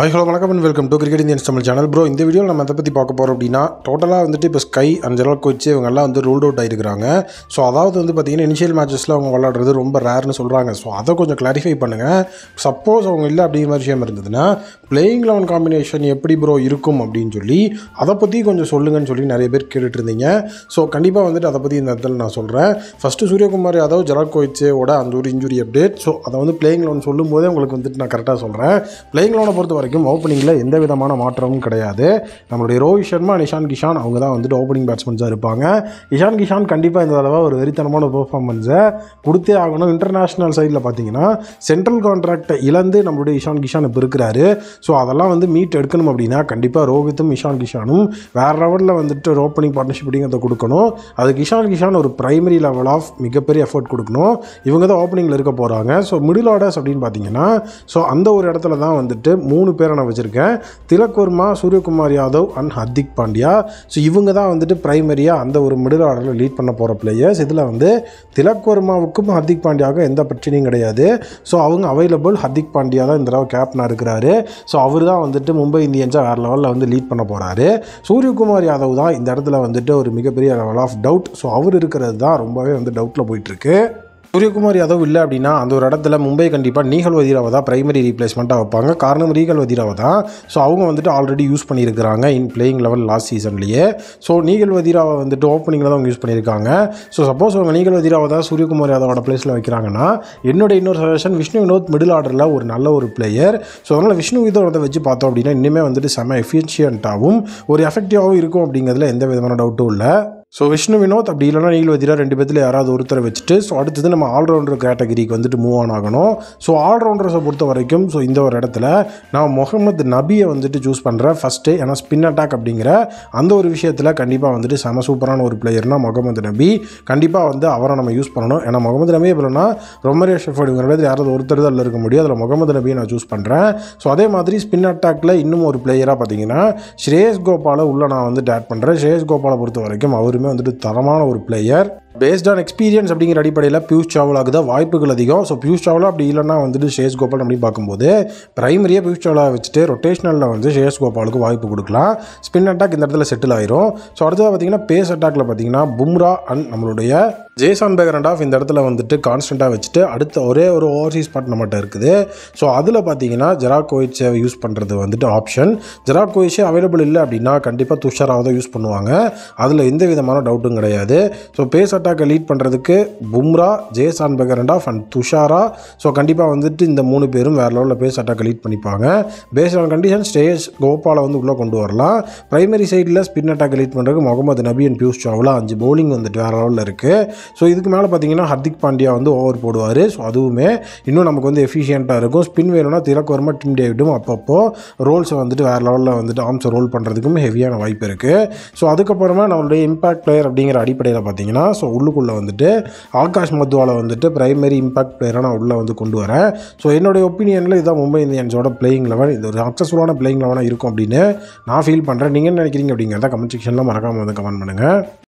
hi hello வணக்கம் and welcome to cricket Indians Tamil channel bro இந்த video நம்ம அதை பற்றி பார்க்க போகிறோம் அப்படின்னா டோட்டலாக வந்துட்டு இப்போ ஸ்கை அண்ட் ஜெரால் கோச் இவங்கெல்லாம் வந்து ரூல்ட் அவுட் ஆகிருக்கிறாங்க ஸோ அதாவது வந்து பார்த்திங்கன்னா இனிஷியல் மேட்சஸில் அவங்க விளாடுறது ரொம்ப ரேர்னு சொல்கிறாங்க ஸோ அதை கொஞ்சம் கிளாரிஃபை பண்ணுங்கள் சப்போஸ் அவங்க இல்லை அப்படிங்கிற விஷயம் இருந்ததுன்னா பிளேயிங் லெவன் காம்பினேஷன் எப்படி ப்ரோ இருக்கும் அப்படின்னு சொல்லி அதை பற்றி கொஞ்சம் சொல்லுங்கன்னு சொல்லி நிறைய பேர் கேட்டுட்டு இருந்தீங்க ஸோ கண்டிப்பாக வந்துட்டு அதை பற்றி இந்த இடத்துல நான் சொல்கிறேன் ஃபஸ்ட்டு சூரியகுமார் யாதவ் ஜெரால் கோச்சோட அந்த ஒரு இன்ஜுரி அப்டேட் ஸோ அதை வந்து பிளேயிங் லெவன் போதே உங்களுக்கு வந்துட்டு நான் கரெக்டாக சொல்கிறேன் பிளேயிங் லெவனை பொறுத்த வரைக்கும் வரைக்கும் ஓப்பனிங்கில் எந்த விதமான மாற்றமும் கிடையாது நம்மளுடைய ரோஹித் சர்மா நிஷான் கிஷான் அவங்க தான் வந்துட்டு ஓப்பனிங் பேட்ஸ்மென்ஸாக இருப்பாங்க இஷான் கிஷான் கண்டிப்பாக இந்த தடவை ஒரு வெறித்தனமான பெர்ஃபார்மன்ஸை கொடுத்தே ஆகணும் இன்டர்நேஷ்னல் சைடில் பார்த்தீங்கன்னா சென்ட்ரல் கான்ட்ராக்டை இழந்து நம்மளுடைய இஷான் கிஷான் இப்போ இருக்கிறாரு ஸோ அதெல்லாம் வந்து மீட் எடுக்கணும் அப்படின்னா கண்டிப்பாக ரோஹித்தும் இஷான் கிஷானும் வேறு லெவலில் வந்துட்டு ஓப்பனிங் பார்ட்னர்ஷிப் அப்படிங்கிறத கொடுக்கணும் அதுக்கு இஷான் கிஷான் ஒரு ப்ரைமரி லெவல் ஆஃப் மிகப்பெரிய எஃபர்ட் கொடுக்கணும் இவங்க தான் ஓப்பனிங்கில் இருக்க போகிறாங்க ஸோ மிடில் ஆர்டர்ஸ் அப்படின்னு பார்த்தீங்கன்னா ஸோ அந்த ஒரு இடத்துல தான் வந்துட்டு மூணு மூணு பேரை நான் வச்சுருக்கேன் திலக் சூரியகுமார் யாதவ் அண்ட் ஹர்திக் பாண்டியா ஸோ இவங்க தான் வந்துட்டு ப்ரைமரியாக அந்த ஒரு மிடில் ஆர்டரில் லீட் பண்ண போகிற பிளேயர்ஸ் இதில் வந்து திலக் ஹர்திக் பாண்டியாவுக்கும் எந்த பிரச்சனையும் கிடையாது ஸோ அவங்க அவைலபிள் ஹர்திக் பாண்டியா தான் இந்த தடவை கேப்டனாக இருக்கிறாரு ஸோ அவர் தான் வந்துட்டு மும்பை இந்தியன்ஸாக வேறு லெவலில் வந்து லீட் பண்ண போகிறாரு சூரியகுமார் யாதவ் தான் இந்த இடத்துல வந்துட்டு ஒரு மிகப்பெரிய லெவல் ஆஃப் டவுட் ஸோ அவர் இருக்கிறது தான் ரொம்பவே வந்து டவுட்டில் போயிட்டுருக்கு சூரியகுமார் யாதவ் இல்லை அப்படின்னா அந்த ஒரு இடத்துல மும்பை கண்டிப்பாக நீகல் வதிராவை தான் பிரைமரி ரீப்ளேஸ்மெண்ட்டாக வைப்பாங்க காரணம் நீகல் வதிராவை தான் ஸோ அவங்க வந்துட்டு ஆல்ரெடி யூஸ் பண்ணியிருக்கிறாங்க இன் பிளேயிங் லெவல் லாஸ்ட் சீசன்லேயே ஸோ நீகல் வதிராவை வந்துட்டு ஓப்பனிங்கில் தான் அவங்க யூஸ் பண்ணியிருக்காங்க ஸோ சப்போஸ் அவங்க நீகல் வதிராவை தான் சூரியகுமார் யாதவோட பிளேஸில் வைக்கிறாங்கன்னா என்னோட இன்னொரு சஜஷன் விஷ்ணு வினோத் மிடில் ஆர்டரில் ஒரு நல்ல ஒரு பிளேயர் ஸோ அதனால் விஷ்ணு வந்து வச்சு பார்த்தோம் அப்படின்னா இனிமேல் வந்துட்டு செம எஃபிஷியண்ட்டாகவும் ஒரு எஃபெக்டிவாகவும் இருக்கும் அப்படிங்கிறதுல எந்த விதமான டவுட்டும் இல்லை ஸோ விஷ்ணு வினோத் அப்படி இல்லைனா நீல் வதிரா ரெண்டு பேர்த்தில் யாராவது ஒருத்தரை வச்சுட்டு ஸோ அடுத்தது நம்ம ஆல்ரவுண்டர் கேட்டகரிக்கு வந்துட்டு மூவ் ஆன் ஆகணும் ஸோ ஆல்ரவுண்டர்ஸை பொறுத்த வரைக்கும் ஸோ இந்த ஒரு இடத்துல நான் முகமது நபியை வந்துட்டு சூஸ் பண்ணுறேன் ஃபஸ்ட்டு ஏன்னா ஸ்பின் அட்டாக் அப்படிங்கிற அந்த ஒரு விஷயத்தில் கண்டிப்பாக வந்துட்டு செம சூப்பரான ஒரு பிளேயர்னால் முகமது நபி கண்டிப்பாக வந்து அவரை நம்ம யூஸ் பண்ணணும் ஏன்னா முகமது நபி எப்படின்னா ரொமரே ஷெஃபர்டுங்கிற இடத்துல யாராவது ஒருத்தர் தான் இல்லை இருக்க முடியும் அதில் முகமது நபியை நான் சூஸ் பண்ணுறேன் ஸோ அதே மாதிரி ஸ்பின் அட்டாக்கில் இன்னும் ஒரு பிளேயராக பார்த்தீங்கன்னா ஸ்ரேஷ் கோபாலை உள்ளே நான் வந்து ஆட் பண்ணுறேன் ஸ்ரேஷ் கோபாலை பொறுத்த வரைக்கும் அவர் எப்போதுமே வந்துட்டு தரமான ஒரு பிளேயர் பேஸ்ட் ஆன் எக்ஸ்பீரியன்ஸ் அப்படிங்கிற அடிப்படையில் பியூஷ் சாவ்லாவுக்கு தான் வாய்ப்புகள் அதிகம் ஸோ பியூஷ் சாவலா அப்படி இல்லைனா வந்துட்டு ஷேஷ் கோபால் அப்படின்னு பார்க்கும்போது பிரைமரியாக பியூஷ் சாவ்லா வச்சுட்டு ரொட்டேஷனலில் வந்து ஷேஷ் கோபாலுக்கு வாய்ப்பு கொடுக்கலாம் ஸ்பின் அட்டாக் இந்த இடத்துல செட்டில் ஆயிரும் ஸோ அடுத்ததாக பார்த்தீங்கன்னா பேஸ் அட்டாக்ல பார்த்தீங்கன்னா பும்ரா அண்ட் நம்மளுடைய ஜேசான் பேகர் அண்ட் ஆஃப் இந்த இடத்துல வந்துட்டு கான்ஸ்டண்ட்டாக வச்சுட்டு அடுத்த ஒரே ஒரு ஓவர்சீஸ் ஸ்பாட் நம்மகிட்ட இருக்குது ஸோ அதில் பார்த்தீங்கன்னா ஜெராகோயிட்ஸை யூஸ் பண்ணுறது வந்துட்டு ஆப்ஷன் ஜெராகோயிட்ஸே அவைலபிள் இல்லை அப்படின்னா கண்டிப்பாக துஷாராக தான் யூஸ் பண்ணுவாங்க அதில் எந்த விதமான டவுட்டும் கிடையாது ஸோ பேஸ் அட்டாக்கை லீட் பண்ணுறதுக்கு Bumrah Jason Behrendorff and Thushara so கண்டிப்பாக வந்துட்டு இந்த மூணு பேரும் வேறு லெவலில் பேஸ் அட்டாக்கை லீட் பண்ணிப்பாங்க பேஸ் ஆன் கண்டிஷன் ஸ்டேஜ் கோபாலை வந்து உள்ளே கொண்டு வரலாம் ப்ரைமரி சைடில் ஸ்பின் அட்டாக்கை லீட் பண்ணுறதுக்கு முகமது நபி அண்ட் பியூஷ் சாவ்லா அஞ்சு பவுலிங் வந்துட்டு வேறு லெவலில் இருக்குது ஸோ இதுக்கு மேலே பார்த்தீங்கன்னா ஹர்திக் பாண்டியா வந்து ஓவர் போடுவார் ஸோ அதுவுமே இன்னும் நமக்கு வந்து எஃபிஷியண்ட்டாக இருக்கும் ஸ்பின் வேணும்னா திலக் வர்மா டிம் டேவிடும் அப்பப்போ ரோல்ஸை வந்துட்டு வேறு லெவலில் வந்துட்டு ஆம்ஸ் ரோல் பண்ணுறதுக்கும் ஹெவியான வாய்ப்பு இருக்குது ஸோ அதுக்கப்புறமா நம்மளுடைய இம்பாக்ட் பிளேயர் அப்படிங்கிற அடிப்படையில் பார்த்தீங்கன்னா ஸோ உள்ளுக்குள்ளே வந்துட்டு ஆகாஷ் மத்வாலை வந்துட்டு பிரைமரி இம்பாக்ட் பிளேயராக நான் உள்ளே வந்து கொண்டு வரேன் ஸோ என்னுடைய ஒப்பீனியனில் இதுதான் மும்பை இந்தியன்ஸோட பிளேயிங் லெவன் இது ஒரு சக்ஸஸ்ஃபுல்லான பிளேயிங் லெவனாக இருக்கும் அப்படின்னு நான் ஃபீல் பண்ணுறேன் நீங்கள் என்ன நினைக்கிறீங்க அப்படிங்கிறத கமெண்ட் செக்ஷனில் மறக்காமல் வந்து கமெண்ட் பண்ணுங்கள்